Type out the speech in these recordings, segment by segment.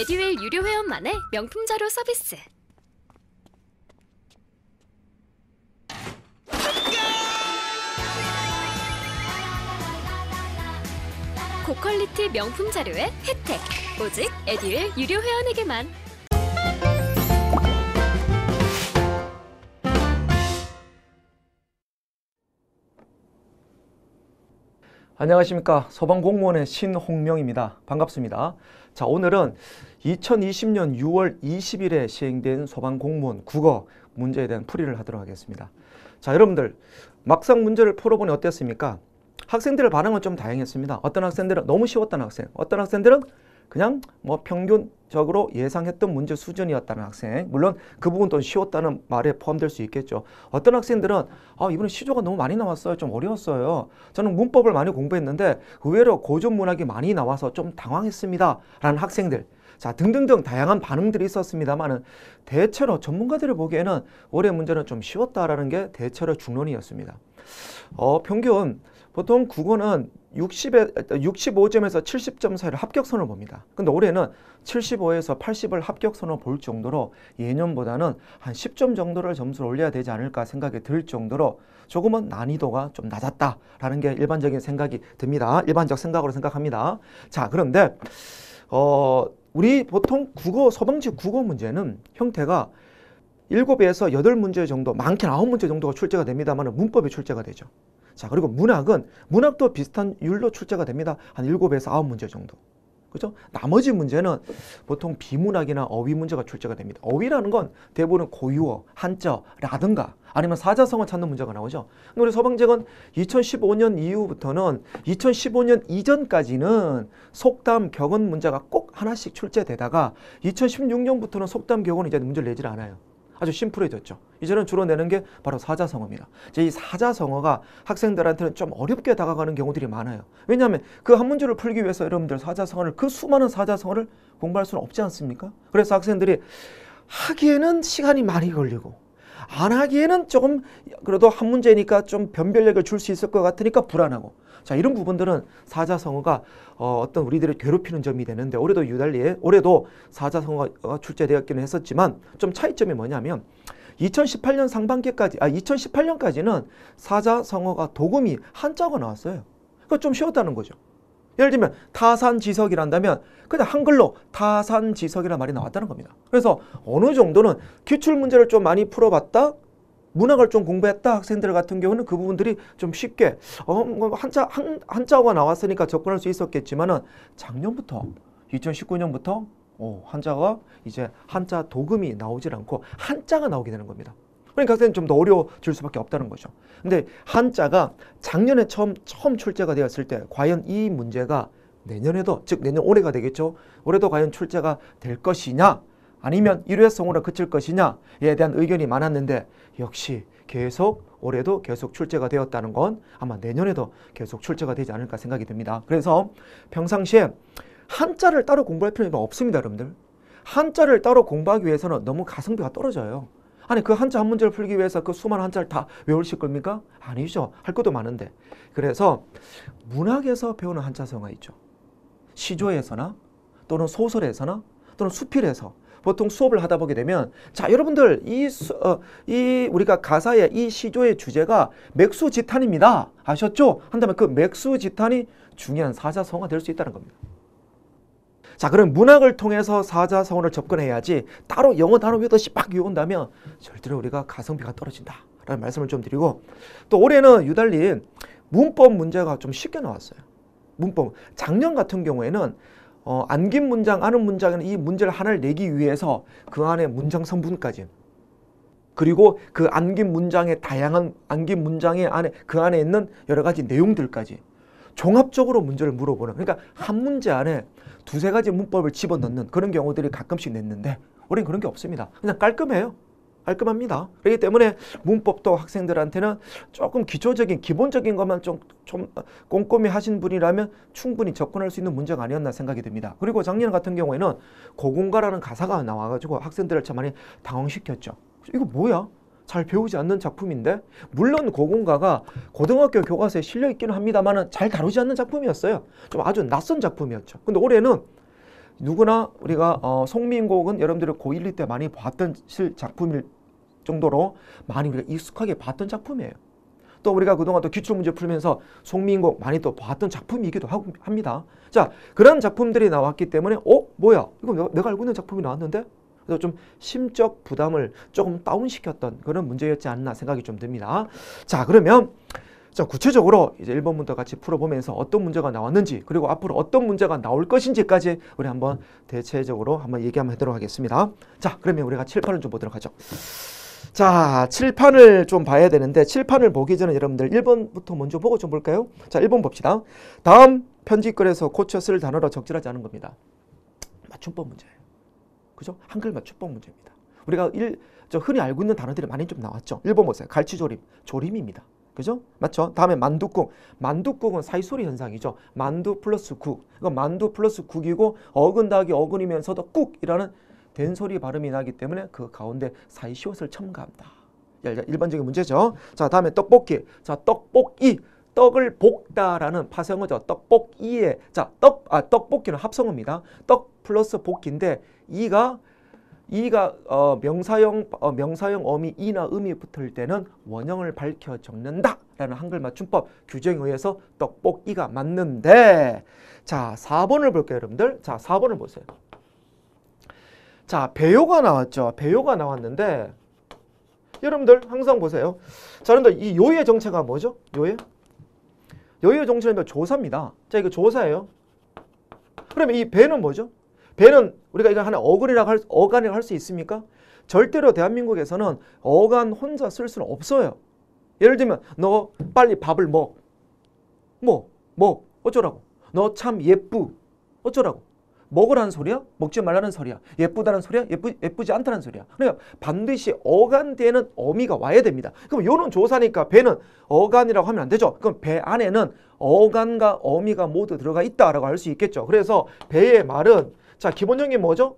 에듀윌 유료 회원만의 명품 자료 서비스. 고퀄리티 명품 자료의 혜택 오직 에듀윌 유료 회원에게만. 안녕하십니까 소방공무원의 신홍명입니다 반갑습니다 자 오늘은 2020년 6월 20일에 시행된 소방공무원 국어 문제에 대한 풀이를 하도록 하겠습니다 자 여러분들 막상 문제를 풀어보니 어땠습니까 학생들의 반응은 좀 다양했습니다 어떤 학생들은 너무 쉬웠다는 학생 어떤 학생들은 그냥 뭐 평균 적으로 예상했던 문제 수준이었다는 학생 물론 그 부분 도 쉬웠다는 말에 포함될 수 있겠죠 어떤 학생들은 아 이번에 시조가 너무 많이 나왔어요 좀 어려웠어요 저는 문법을 많이 공부했는데 의외로 고전 문학이 많이 나와서 좀 당황했습니다 라는 학생들 자 등등등 다양한 반응들이 있었습니다만은 대체로 전문가들을 보기에는 올해 문제는 좀 쉬웠다라는 게 대체로 중론이었습니다 어 평균 보통 국어는 60에, 65점에서 70점 사이로 합격선을 봅니다. 근데 올해는 75에서 80을 합격선을 볼 정도로 예년보다는 한 10점 정도를 점수를 올려야 되지 않을까 생각이 들 정도로 조금은 난이도가 좀 낮았다라는 게 일반적인 생각이 듭니다. 일반적 생각으로 생각합니다. 자, 그런데 어, 우리 보통 국어, 서방식 국어 문제는 형태가 7에서 8문제 정도, 많게는 9문제 정도가 출제가 됩니다만 문법이 출제가 되죠. 자, 그리고 문학은 문학도 비슷한 율로 출제가 됩니다. 한 7에서 9문제 정도. 그죠? 나머지 문제는 보통 비문학이나 어휘 문제가 출제가 됩니다. 어휘라는 건 대부분 고유어, 한자라든가 아니면 사자성어 찾는 문제가 나오죠. 근데 우리 서방제건 2015년 이후부터는 2015년 이전까지는 속담, 격언 문제가 꼭 하나씩 출제되다가 2016년부터는 속담, 격언 이제 문제를 내질 않아요. 아주 심플해졌죠. 이제는 주로 내는 게 바로 사자성어입니다. 이제 이 사자성어가 학생들한테는 좀 어렵게 다가가는 경우들이 많아요. 왜냐하면 그 한 문제를 풀기 위해서 여러분들 사자성어를 그 수많은 사자성어를 공부할 수는 없지 않습니까? 그래서 학생들이 하기에는 시간이 많이 걸리고 안 하기에는 조금 그래도 한 문제니까 좀 변별력을 줄 수 있을 것 같으니까 불안하고 자 이런 부분들은 사자성어가 어, 어떤 우리들을 괴롭히는 점이 되는데 올해도 유달리 올해도 사자성어가 어, 출제되었기는 했었지만 좀 차이점이 뭐냐면 2018년 상반기까지 아 2018년까지는 사자성어가 도금이 한자가 나왔어요. 그러니까 좀 쉬웠다는 거죠. 예를 들면 타산지석이란다면 그냥 한글로 타산지석이라는 말이 나왔다는 겁니다. 그래서 어느 정도는 기출문제를 좀 많이 풀어봤다 문학을 좀 공부했다 학생들 같은 경우는 그 부분들이 좀 쉽게 어, 뭐 한자 한, 한자어가 나왔으니까 접근할 수 있었겠지만은 작년부터 2019년부터 어, 한자가 이제 한자 도금이 나오질 않고 한자가 나오게 되는 겁니다. 그러니까 학생이좀 더 어려워질 수밖에 없다는 거죠. 근데 한자가 작년에 처음 처음 출제가 되었을 때 과연 이 문제가 내년에도 즉 내년 올해가 되겠죠. 올해도 과연 출제가 될 것이냐 아니면 일회성으로 그칠 것이냐에 대한 의견이 많았는데 역시 계속 올해도 계속 출제가 되었다는 건 아마 내년에도 계속 출제가 되지 않을까 생각이 듭니다. 그래서 평상시에 한자를 따로 공부할 필요는 없습니다. 여러분들. 한자를 따로 공부하기 위해서는 너무 가성비가 떨어져요. 아니 그 한자 한 문제를 풀기 위해서 그 수많은 한자를 다 외우실 겁니까? 아니죠. 할 것도 많은데. 그래서 문학에서 배우는 한자성어 있죠. 시조에서나 또는 소설에서나 또는 수필에서 보통 수업을 하다 보게 되면 자 여러분들 이, 수, 어, 이 우리가 가사의 이 시조의 주제가 맥수지탄입니다. 아셨죠? 한다면 그 맥수지탄이 중요한 사자성어가 될 수 있다는 겁니다. 자 그럼 문학을 통해서 사자성어를 접근해야지 따로 영어 단어 외듯이 막 외운다면 절대로 우리가 가성비가 떨어진다. 라는 말씀을 좀 드리고 또 올해는 유달리 문법 문제가 좀 쉽게 나왔어요. 문법. 작년 같은 경우에는 어, 안긴 문장, 아는 문장은이 문제를 하나를 내기 위해서 그 안에 문장 성분까지 그리고 그 안긴 문장의 다양한 안긴 문장의 안에 그 안에 있는 여러 가지 내용들까지 종합적으로 문제를 물어보는 그러니까 한 문제 안에 두세 가지 문법을 집어넣는 그런 경우들이 가끔씩 냈는데 우린 그런 게 없습니다. 그냥 깔끔해요. 깔끔합니다. 그렇기 때문에 문법도 학생들한테는 조금 기초적인 기본적인 것만 좀, 좀 어, 꼼꼼히 하신 분이라면 충분히 접근할 수 있는 문제가 아니었나 생각이 듭니다. 그리고 작년 같은 경우에는 고공가라는 가사가 나와가지고 학생들을 참 많이 당황시켰죠. 이거 뭐야? 잘 배우지 않는 작품인데 물론 고공가가 고등학교 교과서에 실려 있기는 합니다만 잘 다루지 않는 작품이었어요. 좀 아주 낯선 작품이었죠. 근데 올해는 누구나 우리가 어, 송민곡은 여러분들이 고1, 2때 많이 봤던 실 작품일 정도로 많이 우리가 익숙하게 봤던 작품이에요. 또 우리가 그동안 또 기출 문제 풀면서 송민곡 많이 또 봤던 작품이기도 하고 합니다. 자, 그런 작품들이 나왔기 때문에 어? 뭐야? 이거 내가, 내가 알고 있는 작품이 나왔는데? 그래서 좀 심적 부담을 조금 다운시켰던 그런 문제였지 않나 생각이 좀 듭니다. 자, 그러면 자, 구체적으로 이제 1번부터 같이 풀어보면서 어떤 문제가 나왔는지 그리고 앞으로 어떤 문제가 나올 것인지까지 우리 한번 대체적으로 한번 얘기 한번 하도록 하겠습니다. 자, 그러면 우리가 칠판을 좀 보도록 하죠. 자, 칠판을 좀 봐야 되는데 칠판을 보기 전에 여러분들 1번부터 먼저 보고 좀 볼까요? 자, 1번 봅시다. 다음 편집글에서 고쳐 쓸 단어로 적절하지 않은 겁니다. 맞춤법 문제예요. 그죠? 한글 맞춤법 문제입니다. 우리가 일, 저 흔히 알고 있는 단어들이 많이 좀 나왔죠. 1번 보세요. 갈치조림. 조림입니다. 그죠? 맞죠? 다음에 만두국. 만두국은 사이소리 현상이죠. 만두 플러스 국. 이거 만두 플러스 국이고 어근다기 어근이면서도 국이라는 된소리 발음이 나기 때문에 그 가운데 사이시옷을 첨가합니다. 일반적인 문제죠. 자, 다음에 떡볶이. 자, 떡볶이. 떡을 볶다라는 파생어죠. 떡볶이에 자, 떡, 아, 떡볶이는 합성어입니다. 떡 플러스 볶인데 이가 이가 어, 명사형 어, 명사형 어미 이나 음이 붙을 때는 원형을 밝혀 적는다라는 한글 맞춤법 규정에 의해서 떡볶이가 맞는데 자 4번을 볼게요 여러분들 자 4번을 보세요 자 배요가 나왔죠 배요가 나왔는데 여러분들 항상 보세요 자 여러분들 이 요의 정체가 뭐죠 요의 요의 정체는 조사입니다 자 이거 조사예요 그러면 이 배는 뭐죠 배는 우리가 이거 하나 어근이라고 할, 어간이라고 할 수 있습니까? 절대로 대한민국에서는 어간 혼자 쓸 수는 없어요. 예를 들면 너 빨리 밥을 먹. 뭐, 먹. 어쩌라고. 너 참 예쁘. 어쩌라고. 먹으라는 소리야? 먹지 말라는 소리야? 예쁘다는 소리야? 예쁘, 예쁘지 않다는 소리야? 그러니까 반드시 어간 뒤에는 어미가 와야 됩니다. 그럼 요는 조사니까 배는 어간이라고 하면 안 되죠. 그럼 배 안에는 어간과 어미가 모두 들어가 있다라고 할 수 있겠죠. 그래서 배의 말은 자, 기본형이 뭐죠?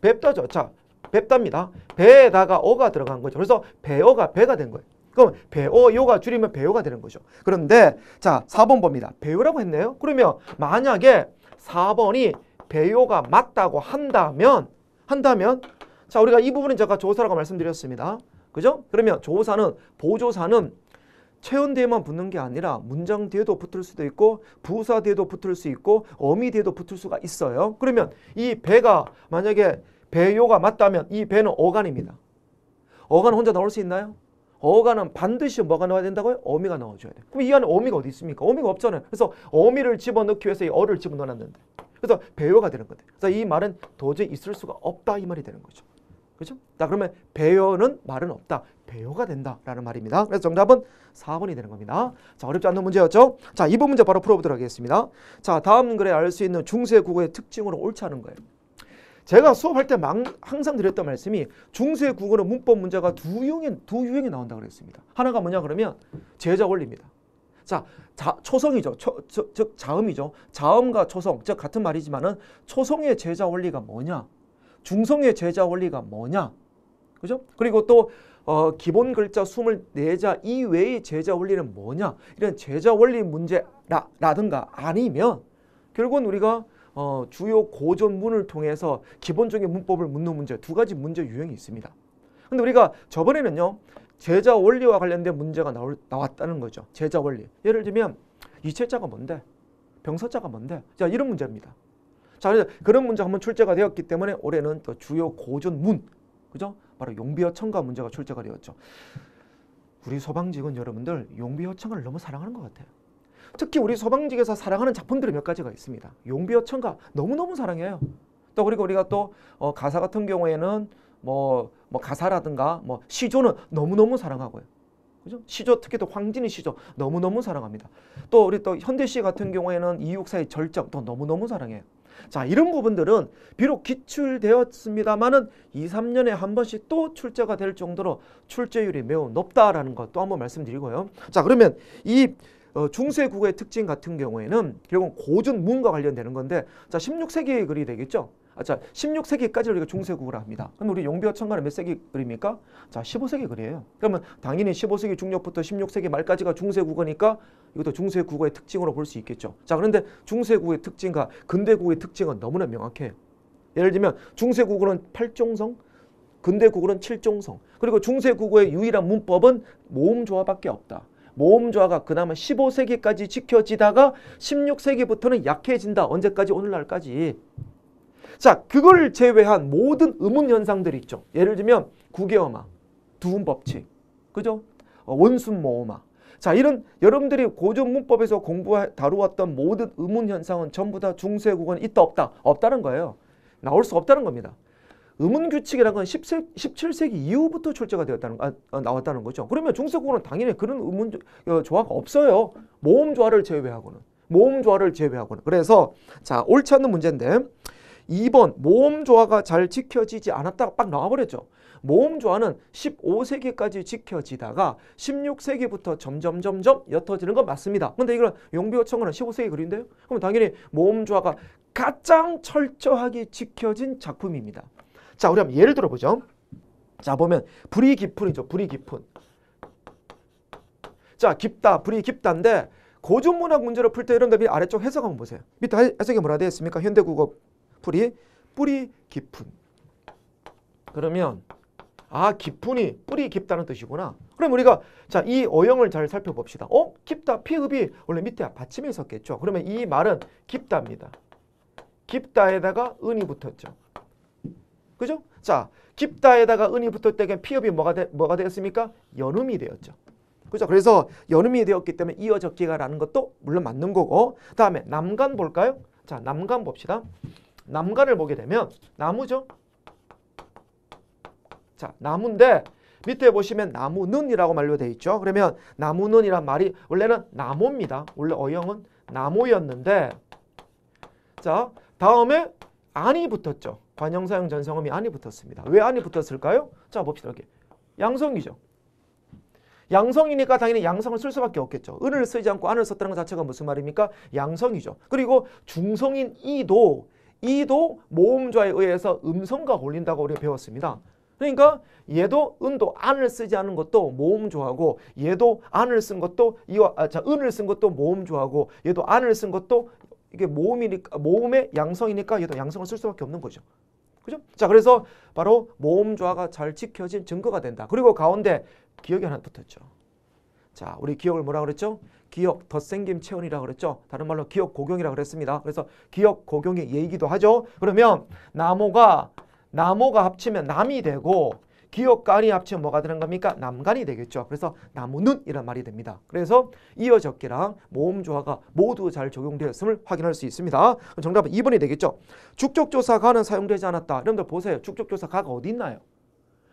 뵙다죠. 자, 뵙답니다. 배에다가 어가 들어간 거죠. 그래서 배어가 배가 된 거예요. 그럼 배어요가 줄이면 배요가 되는 거죠. 그런데 자, 4번 봅니다. 배우라고 했네요. 그러면 만약에 4번이 배요가 맞다고 한다면 한다면 자, 우리가 이 부분은 제가 조사라고 말씀드렸습니다. 그죠? 그러면 조사는 보조사는 체온 뒤에만 붙는 게 아니라 문장 뒤에도 붙을 수도 있고 부사 뒤에도 붙을 수 있고 어미 뒤에도 붙을 수가 있어요. 그러면 이 배가 만약에 배요가 맞다면 이 배는 어간입니다. 어간 혼자 나올 수 있나요? 어간은 반드시 뭐가 나와야 된다고요? 어미가 나와줘야 돼요. 그럼 이 안에 어미가 어디 있습니까? 어미가 없잖아요. 그래서 어미를 집어넣기 위해서 이 어를 집어넣어놨는데 그래서 배요가 되는 거예요. 그래서 이 말은 도저히 있을 수가 없다 이 말이 되는 거죠. 그렇죠? 자 그러면 배열은 말은 없다. 배열가 된다라는 말입니다. 그래서 정답은 4번이 되는 겁니다. 자 어렵지 않은 문제였죠? 자 이번 문제 바로 풀어보도록 하겠습니다. 자 다음 글에 알 수 있는 중세 국어의 특징으로 옳지 않은 거예요. 제가 수업할 때 망, 항상 드렸던 말씀이 중세 국어는 문법 문제가 두 유형이, 두 유형이 나온다고 그랬습니다. 하나가 뭐냐 그러면 제자 원리입니다. 자, 자 초성이죠. 초, 저, 즉 자음이죠. 자음과 초성, 즉 같은 말이지만 은 초성의 제자 원리가 뭐냐? 중성의 제자 원리가 뭐냐? 그죠? 그리고 또 어, 기본 글자 24자 이외의 제자 원리는 뭐냐? 이런 제자 원리 문제라든가 아니면 결국은 우리가 어, 주요 고전문을 통해서 기본적인 문법을 묻는 문제 두 가지 문제 유형이 있습니다. 근데 우리가 저번에는요. 제자 원리와 관련된 문제가 나올, 나왔다는 거죠. 제자 원리. 예를 들면 이체자가 뭔데? 병서자가 뭔데? 자 이런 문제입니다. 자, 그래서 그런 문제 가 한번 출제가 되었기 때문에 올해는 또 주요 고전문, 그죠? 바로 용비어 청가 문제가 출제가 되었죠. 우리 소방직은 여러분들 용비어 청을 너무 사랑하는 것 같아요. 특히 우리 소방직에서 사랑하는 작품들이 몇 가지가 있습니다. 용비어 청가 너무너무 사랑해요. 또 그리고 우리가 또 어, 가사 같은 경우에는 뭐, 뭐 가사라든가 뭐 시조는 너무너무 사랑하고요. 그죠? 시조 특히 또 황진이 시조 너무너무 사랑합니다. 또 우리 또 현대시 같은 경우에는 이육사의 절정 또 너무너무 사랑해요. 자 이런 부분들은 비록 기출되었습니다마는 2, 3년에 한 번씩 또 출제가 될 정도로 출제율이 매우 높다라는 것도 한번 말씀드리고요. 자 그러면 이 어, 중세국의 어 특징 같은 경우에는 결국 고전 문과 관련되는 건데 자 16세기의 글이 되겠죠. 자, 16세기까지 우리가 중세국을 합니다. 그럼 우리 용비와 천가는몇 세기 그입니까 자, 15세기 글이에요. 그러면 당연히 15세기 중력부터 16세기 말까지가 중세국어니까 이것도 중세국어의 특징으로 볼 수 있겠죠. 자, 그런데 중세국의 특징과 근대국의 특징은 너무나 명확해요. 예를 들면 중세국어는 팔종성, 근대국어는 칠종성, 그리고 중세국어의 유일한 문법은 모음조화밖에 없다. 모음조화가 그나마 15세기까지 지켜지다가 16세기부터는 약해진다. 언제까지? 오늘날까지. 자, 그걸 제외한 모든 의문 현상들이 있죠. 예를 들면 구개어마, 두음 법칙, 그죠? 어, 원순 모음마 자, 이런 여러분들이 고전 문법에서 공부 해 다루었던 모든 의문 현상은 전부 다 중세 국어는 있다 없다 없다는 거예요. 나올 수 없다는 겁니다. 의문 규칙이란 건 10세, 17세기 이후부터 출제가 되었다는 아, 어, 나왔다는 거죠. 그러면 중세 국어는 당연히 그런 의문 조, 어, 조화가 없어요. 모음 조화를 제외하고는 모음 조화를 제외하고는 그래서 자 옳지 않는 문제인데 2번 모험조화가 잘 지켜지지 않았다가 빡 나와버렸죠. 모험조화는 15세기까지 지켜지다가 16세기부터 점점점점 옅어지는 건 맞습니다. 근데 이걸 용비어청은 15세기 글인데요. 그럼 당연히 모험조화가 가장 철저하게 지켜진 작품입니다. 자, 우리 한번 예를 들어보죠. 자, 보면 불이 깊은이죠. 불이 깊은. 자, 깊다, 불이 깊다인데 고전문학 문제를 풀 때 이런 답 아래쪽 해석 한번 보세요. 밑에 해석에 뭐라 되어 있습니까? 현대국어 뿌리 뿌리 깊은 그러면 아 깊은이 뿌리 깊다는 뜻이구나 그럼 우리가 자 이 어영을 잘 살펴봅시다 어? 깊다 피읍이 원래 밑에 받침이 있었겠죠 그러면 이 말은 깊답니다 깊다에다가 은이 붙었죠 그죠? 자 깊다에다가 은이 붙었다면 피읍이 뭐가, 되, 뭐가 되었습니까? 연음이 되었죠 그죠? 그래서 연음이 되었기 때문에 이어적기가라는 것도 물론 맞는 거고 다음에 남간 볼까요? 자 남간 봅시다 남관를 보게 되면 나무죠. 자, 나무인데 밑에 보시면 나무는이라고 말로 되어 있죠. 그러면 나무는이란 말이 원래는 나무입니다. 원래 어영은 나무였는데 자, 다음에 안이 붙었죠. 관형사형 전성음이 안이 붙었습니다. 왜 안이 붙었을까요? 자, 봅시다. 이렇게. 양성이죠. 양성이니까 당연히 양성을 쓸 수밖에 없겠죠. 을을 쓰지 않고 안을 썼다는 것 자체가 무슨 말입니까? 양성이죠. 그리고 중성인 이도 이도 모음조에 의해서 음성과 걸린다고 우리가 배웠습니다. 그러니까 얘도 은도 안을 쓰지 않은 것도 모음조하고 얘도 안을 쓴 것도 이와 아, 자, 은을 쓴 것도 모음조하고 얘도 안을 쓴 것도 이게 모음이니까 모음의 양성이니까 얘도 양성을 쓸 수밖에 없는 거죠. 그죠? 자, 그래서 바로 모음조화가 잘 지켜진 증거가 된다. 그리고 가운데 기억이 하나 붙었죠. 자, 우리 기억을 뭐라 그랬죠? 기역 덧생김 체온이라고 그랬죠. 다른 말로 기역 고경이라고 그랬습니다. 그래서 기역 고경의 예이기도 하죠. 그러면 나무가 나무가 합치면 남이 되고 기역간이 합치면 뭐가 되는 겁니까? 남간이 되겠죠. 그래서 나무는 이란 말이 됩니다. 그래서 이어적기랑 모음조화가 모두 잘 적용되었음을 확인할 수 있습니다. 정답은 2번이 되겠죠. 축적조사가는 사용되지 않았다. 여러분들 보세요. 축적조사가가 어디 있나요?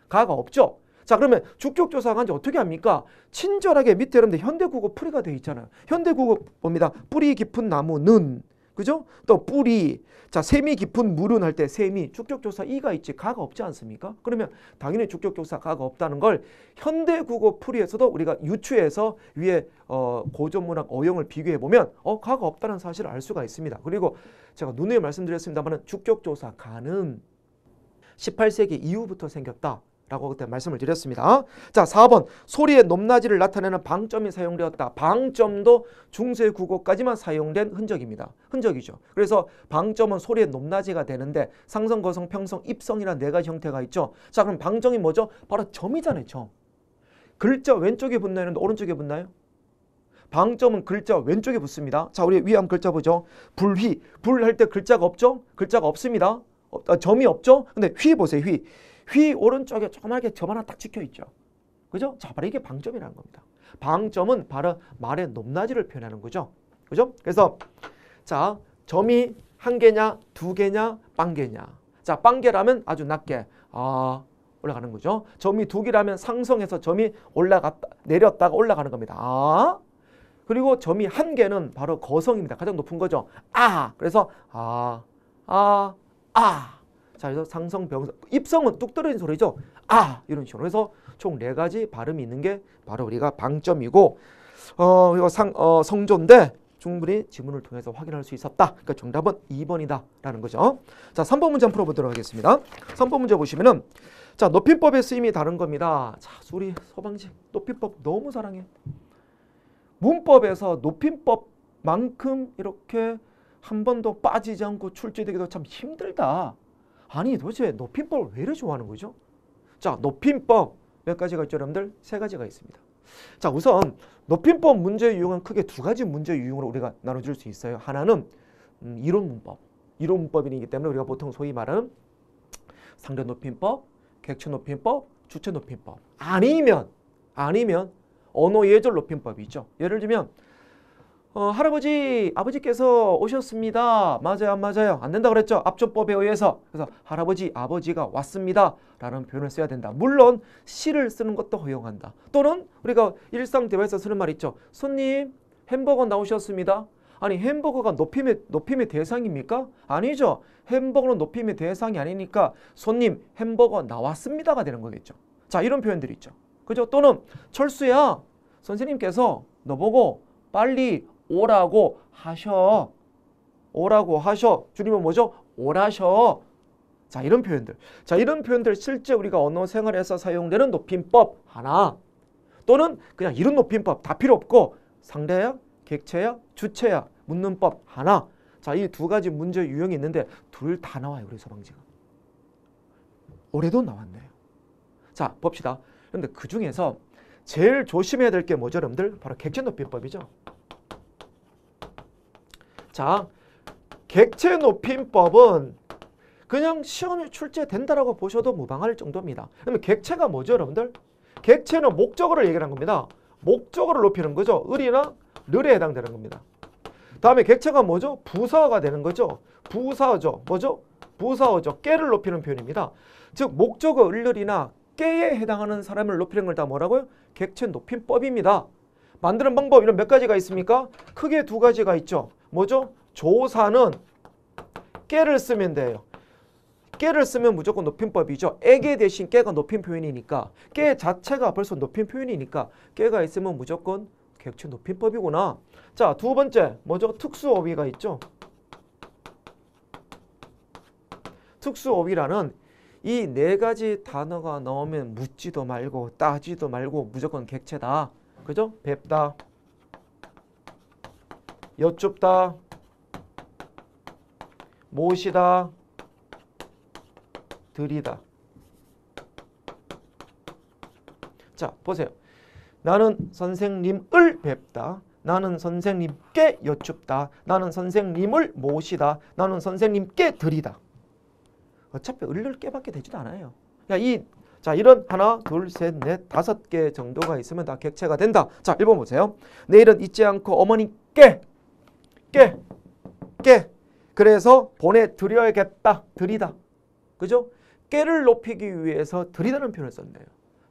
가가 없죠. 자 그러면 주격조사가 이제 어떻게 합니까? 친절하게 밑에 여러분들 현대국어 풀이가 돼 있잖아요. 현대국어 봅니다. 뿌리 깊은 나무는 그죠? 또 뿌리, 자 셈이 깊은 물은 할 때 셈이 주격조사 이가 있지 가가 없지 않습니까? 그러면 당연히 주격조사 가가 없다는 걸 현대국어 풀이에서도 우리가 유추해서 위에 어, 고전문학 어영을 비교해보면 어 가가 없다는 사실을 알 수가 있습니다. 그리고 제가 누누이 말씀드렸습니다만 주격조사 가는 18세기 이후부터 생겼다. 라고 그때 말씀을 드렸습니다. 자, 4번 소리의 높낮이를 나타내는 방점이 사용되었다. 방점도 중세 국어까지만 사용된 흔적입니다. 흔적이죠. 그래서 방점은 소리의 높낮이가 되는데 상성, 거성, 평성, 입성이라는 네 가지 형태가 있죠. 자, 그럼 방점이 뭐죠? 바로 점이잖아요. 점. 글자 왼쪽에 붙나요? 아니 오른쪽에 붙나요? 방점은 글자 왼쪽에 붙습니다. 자, 우리 위암 글자 보죠. 불휘. 불 할 때 글자가 없죠? 글자가 없습니다. 어, 점이 없죠? 근데 휘 보세요. 휘. 휘 오른쪽에 조그맣게 점 하나 딱 찍혀 있죠. 그죠? 자, 바로 이게 방점이라는 겁니다. 방점은 바로 말의 높낮이를 표현하는 거죠. 그죠? 그래서 자, 점이 한 개냐, 두 개냐, 빵 개냐. 자, 빵 개라면 아주 낮게 아, 올라가는 거죠. 점이 두 개라면 상승해서 점이 올라갔다 내렸다가 올라가는 겁니다. 아. 그리고 점이 한 개는 바로 거성입니다. 가장 높은 거죠. 아. 그래서 아, 아, 아. 자, 그래서 상성, 병성, 입성은 뚝 떨어진 소리죠. 아! 이런 식으로. 해서총 네 가지 발음이 있는 게 바로 우리가 방점이고 어, 이거 상, 어, 성조인데 충분히 지문을 통해서 확인할 수 있었다. 그러니까 정답은 2번이다라는 거죠. 자, 3번 문제 한번 풀어보도록 하겠습니다. 3번 문제 보시면은 자, 높임법의 쓰임이 다른 겁니다. 자, 우리 서방식 높임법 너무 사랑해. 문법에서 높임법만큼 이렇게 한 번도 빠지지 않고 출제되기도 참 힘들다. 아니 도대체 높임법을 왜 이렇게 좋아하는 거죠? 자 높임법 몇 가지가 있죠 여러분들? 세 가지가 있습니다. 자 우선 높임법 문제 유형은 크게 두 가지 문제 유형으로 우리가 나눠줄 수 있어요. 하나는 음, 이론 문법. 이론 문법이기 때문에 우리가 보통 소위 말하는 상대 높임법, 객체 높임법, 주체 높임법. 아니면 아니면 언어 예절 높임법이 있죠. 예를 들면 어, 할아버지, 아버지께서 오셨습니다. 맞아요, 안 맞아요? 안 된다 그랬죠? 앞조법에 의해서. 그래서 할아버지, 아버지가 왔습니다. 라는 표현을 써야 된다. 물론 시를 쓰는 것도 허용한다. 또는 우리가 일상 대화에서 쓰는 말 있죠. 손님, 햄버거 나오셨습니다. 아니 햄버거가 높임의, 높임의 대상입니까? 아니죠. 햄버거는 높임의 대상이 아니니까 손님 햄버거 나왔습니다가 되는 거겠죠. 자 이런 표현들이 있죠. 그죠? 또는 철수야 선생님께서 너보고 빨리 오라고 하셔. 오라고 하셔. 줄이면 뭐죠? 오라셔. 자 이런 표현들. 자 이런 표현들 실제 우리가 언어 생활에서 사용되는 높임법 하나 또는 그냥 이런 높임법 다 필요 없고 상대야, 객체야, 주체야 묻는법 하나 자이 두 가지 문제 유형이 있는데 둘 다 나와요 우리 서방지가. 올해도 나왔네요. 자 봅시다. 그런데 그 중에서 제일 조심해야 될 게 뭐죠 여러분들? 바로 객체 높임법이죠. 자, 객체 높임법은 그냥 시험에 출제된다라고 보셔도 무방할 정도입니다. 그러면 객체가 뭐죠, 여러분들? 객체는 목적어를 얘기하는 겁니다. 목적어를 높이는 거죠. 을이나 를에 해당되는 겁니다. 다음에 객체가 뭐죠? 부사어가 되는 거죠. 부사어죠. 뭐죠? 부사어죠. 깨를 높이는 표현입니다. 즉 목적어 을을이나 깨에 해당하는 사람을 높이는 걸다 뭐라고요? 객체 높임법입니다. 만드는 방법 이런 몇 가지가 있습니까? 크게 두 가지가 있죠. 뭐죠? 조사는 깨를 쓰면 돼요. 깨를 쓰면 무조건 높임법이죠. 액에 대신 깨가 높임 표현이니까 깨 자체가 벌써 높임 표현이니까 깨가 있으면 무조건 객체 높임법이구나. 자, 두 번째 먼저 특수 어휘가 있죠. 특수 어휘라는 이 네 가지 단어가 나오면 묻지도 말고 따지도 말고 무조건 객체다. 그죠? 뵙다. 여쭙다 모시다 들이다 자 보세요 나는 선생님을 뵙다 나는 선생님께 여쭙다 나는 선생님을 모시다 나는 선생님께 드리다 어차피 을을 깨밖에 되지도 않아요 이, 자 이런 하나 둘셋넷 다섯 개 정도가 있으면 다 객체가 된다 자 1번 보세요 내일은 잊지 않고 어머니께 깨, 깨. 그래서 보내드려야겠다, 드리다. 그죠? 깨를 높이기 위해서 드리다는 표현을 썼네요.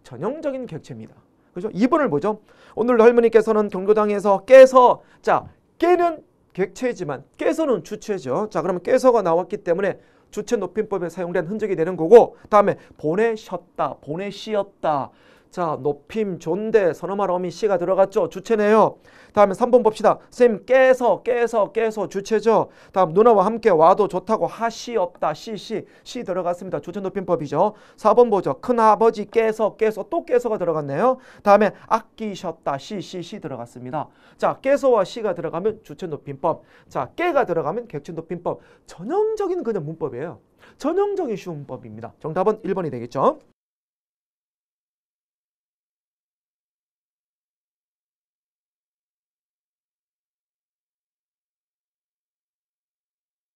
전형적인 객체입니다. 그죠? 2번을 보죠. 오늘도 할머니께서는 경교당에서 깨서 자, 깨는 객체이지만 깨서는 주체죠. 자, 그러면 깨서가 나왔기 때문에 주체 높임법에 사용된 흔적이 되는 거고 다음에 보내셨다, 보내시었다. 자, 높임, 존대, 선어말, 어미, 씨가 들어갔죠. 주체네요. 다음에 3번 봅시다. 쌤, 깨서, 깨서, 깨서 주체죠. 다음 누나와 함께 와도 좋다고 하시 없다. 시, 시, 시 들어갔습니다. 주체 높임법이죠. 4번 보죠. 큰아버지 깨서, 깨서, 또 깨서가 들어갔네요. 다음에 아끼셨다. 시, 시, 시 들어갔습니다. 자, 깨서와 시가 들어가면 주체 높임법. 자, 깨가 들어가면 객체 높임법. 전형적인 그냥 문법이에요. 전형적인 쉬운 법입니다. 정답은 1번이 되겠죠.